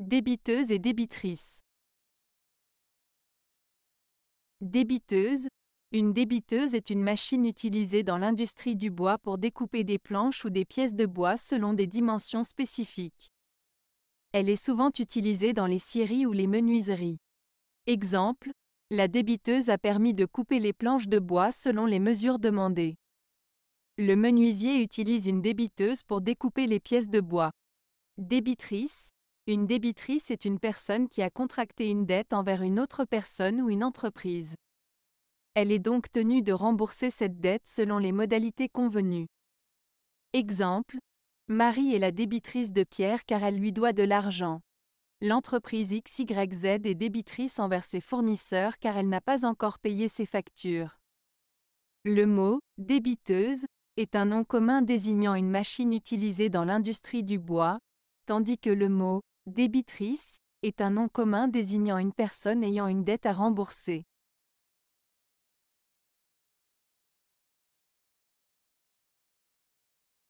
Débiteuse et débitrice. Débiteuse. Une débiteuse est une machine utilisée dans l'industrie du bois pour découper des planches ou des pièces de bois selon des dimensions spécifiques. Elle est souvent utilisée dans les scieries ou les menuiseries. Exemple, la débiteuse a permis de couper les planches de bois selon les mesures demandées. Le menuisier utilise une débiteuse pour découper les pièces de bois. Débitrice, une débitrice est une personne qui a contracté une dette envers une autre personne ou une entreprise. Elle est donc tenue de rembourser cette dette selon les modalités convenues. Exemple, Marie est la débitrice de Pierre car elle lui doit de l'argent. L'entreprise XYZ est débitrice envers ses fournisseurs car elle n'a pas encore payé ses factures. Le mot débiteuse est un nom commun désignant une machine utilisée dans l'industrie du bois, tandis que le mot Débitrice, est un nom commun désignant une personne ayant une dette à rembourser.